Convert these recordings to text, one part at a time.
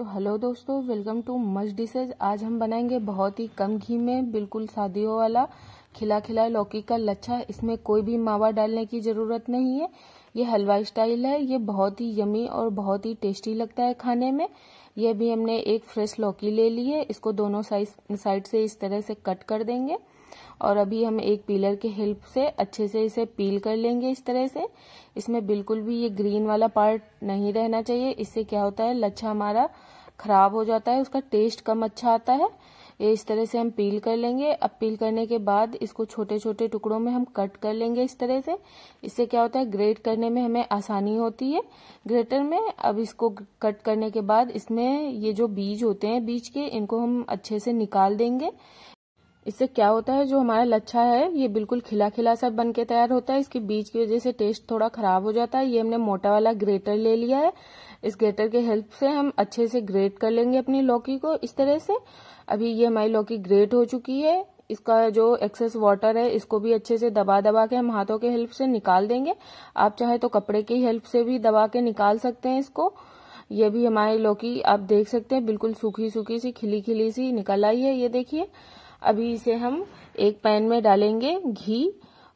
तो हेलो दोस्तों welcome too much dishes आज हम बनाएंगे बहुत ही कम घी में बिल्कुल सादियों वाला खिला खिला लौकी का लच्छा इसमें कोई भी मावा डालने की ज़रूरत नहीं है ये हलवाई स्टाइल है ये बहुत ही यमी और बहुत ही टेस्टी लगता है खाने में ये भी हमने एक फ्रेश लौकी ले ली है इसको दोनों साइड से इस तरह से कट कर देंगे और अभी हम एक पीलर के हेल्प से अच्छे से इसे पील कर लेंगे इस तरह से इसमें बिल्कुल भी ये ग्रीन वाला पार्ट नहीं रहना चाहिए इससे क्या होता है लच्छा हमारा खराब हो जाता है उसका टेस्ट कम अच्छा आता है ये इस तरह से हम पील कर लेंगे अब पील करने के बाद इसको छोटे छोटे टुकड़ों में हम कट कर लेंगे इस तरह से इससे क्या होता है ग्रेट करने में हमें आसानी होती है ग्रेटर में अब इसको कट करने के बाद इसमें ये जो बीज होते हैं बीज के इनको हम अच्छे से निकाल देंगे इससे क्या होता है जो हमारा लच्छा है ये बिल्कुल खिला खिला सा बन के तैयार होता है इसके बीज की वजह से टेस्ट थोड़ा खराब हो जाता है ये हमने मोटा वाला ग्रेटर ले लिया है इस ग्रेटर के हेल्प से हम अच्छे से ग्रेट कर लेंगे अपनी लौकी को इस तरह से अभी ये हमारी लौकी ग्रेट हो चुकी है इसका जो एक्सेस वाटर है इसको भी अच्छे से दबा दबा के हम हाथों के हेल्प से निकाल देंगे आप चाहे तो कपड़े की हेल्प से भी दबा के निकाल सकते हैं इसको ये भी हमारी लौकी आप देख सकते हैं बिल्कुल सूखी सूखी सी खिली खिली सी निकल आई है ये देखिए अभी इसे हम एक पैन में डालेंगे घी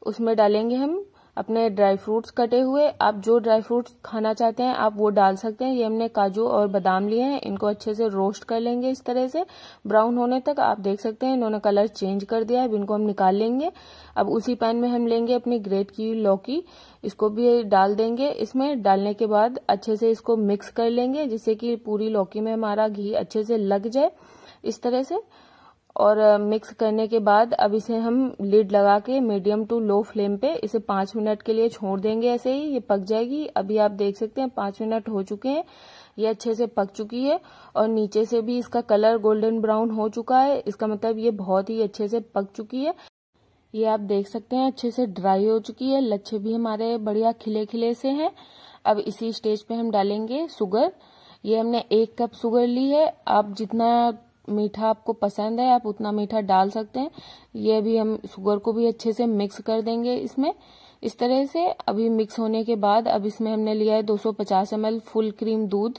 उसमें डालेंगे हम अपने ड्राई फ्रूट्स कटे हुए आप जो ड्राई फ्रूट्स खाना चाहते हैं आप वो डाल सकते हैं ये हमने काजू और बादाम लिए हैं इनको अच्छे से रोस्ट कर लेंगे इस तरह से ब्राउन होने तक आप देख सकते हैं इन्होंने कलर चेंज कर दिया है अब इनको हम निकाल लेंगे अब उसी पैन में हम लेंगे अपनी ग्रेट की लौकी इसको भी डाल देंगे इसमें डालने के बाद अच्छे से इसको मिक्स कर लेंगे जिससे कि पूरी लौकी में हमारा घी अच्छे से लग जाए इस तरह से और मिक्स करने के बाद अब इसे हम लिड लगा के मीडियम टू लो फ्लेम पे इसे पांच मिनट के लिए छोड़ देंगे ऐसे ही ये पक जाएगी अभी आप देख सकते हैं पांच मिनट हो चुके हैं ये अच्छे से पक चुकी है और नीचे से भी इसका कलर गोल्डन ब्राउन हो चुका है इसका मतलब ये बहुत ही अच्छे से पक चुकी है ये आप देख सकते हैं अच्छे से ड्राई हो चुकी है लच्छे भी हमारे बढ़िया खिले खिले से हैं अब इसी स्टेज पे हम डालेंगे सुगर ये हमने एक कप शुगर ली है आप जितना मीठा आपको पसंद है आप उतना मीठा डाल सकते हैं ये भी हम शुगर को भी अच्छे से मिक्स कर देंगे इसमें इस तरह से अभी मिक्स होने के बाद अब इसमें हमने लिया है 250 सौ फुल क्रीम दूध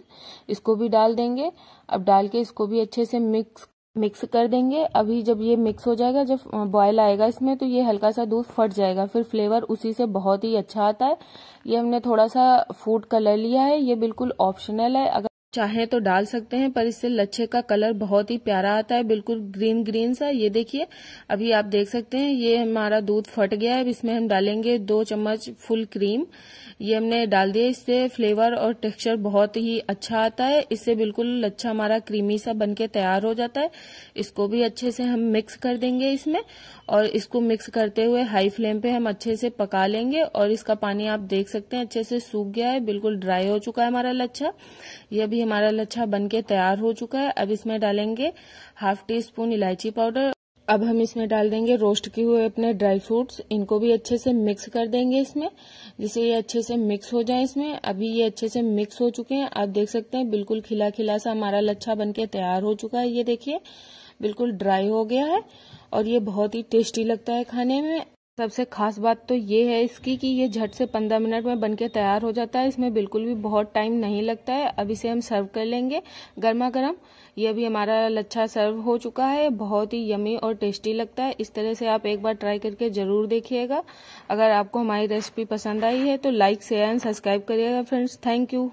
इसको भी डाल देंगे अब डाल के इसको भी अच्छे से मिक्स मिक्स कर देंगे अभी जब ये मिक्स हो जाएगा जब बॉयल आएगा इसमें तो ये हल्का सा दूध फट जाएगा फिर फ्लेवर उसी से बहुत ही अच्छा आता है ये हमने थोड़ा सा फूड कलर लिया है ये बिल्कुल ऑप्शनल है अगर चाहे तो डाल सकते हैं पर इससे लच्छे का कलर बहुत ही प्यारा आता है बिल्कुल ग्रीन ग्रीन सा ये देखिए अभी आप देख सकते हैं ये हमारा दूध फट गया है इसमें हम डालेंगे दो चम्मच फुल क्रीम ये हमने डाल दिया इससे फ्लेवर और टेक्सचर बहुत ही अच्छा आता है इससे बिल्कुल लच्छा हमारा क्रीमी सा के तैयार हो जाता है इसको भी अच्छे से हम मिक्स कर देंगे इसमें और इसको मिक्स करते हुए हाई फ्लेम पे हम अच्छे से पका लेंगे और इसका पानी आप देख सकते हैं अच्छे से सूख गया है बिल्कुल ड्राई हो चुका है हमारा लच्छा ये अभी हमारा लच्छा बनके तैयार हो चुका है अब इसमें डालेंगे हाफ टी स्पून इलायची पाउडर अब हम इसमें डाल देंगे रोस्ट किए हुए अपने ड्राई फ्रूट्स इनको भी अच्छे से मिक्स कर देंगे इसमें जिससे ये अच्छे से मिक्स हो जाए इसमें अभी ये अच्छे से मिक्स हो चुके हैं आप देख सकते हैं बिल्कुल खिला खिला सा हमारा लच्छा बनके तैयार हो चुका है ये देखिए बिल्कुल ड्राई हो गया है और ये बहुत ही टेस्टी लगता है खाने में सबसे खास बात तो ये है इसकी कि ये झट से पंद्रह मिनट में बनके तैयार हो जाता है इसमें बिल्कुल भी बहुत टाइम नहीं लगता है अब इसे हम सर्व कर लेंगे गर्मा गर्म ये भी हमारा लच्छा सर्व हो चुका है बहुत ही यमी और टेस्टी लगता है इस तरह से आप एक बार ट्राई करके ज़रूर देखिएगा अगर आपको हमारी रेसिपी पसंद आई है तो लाइक शेयर एंड सब्सक्राइब करिएगा फ्रेंड्स थैंक यू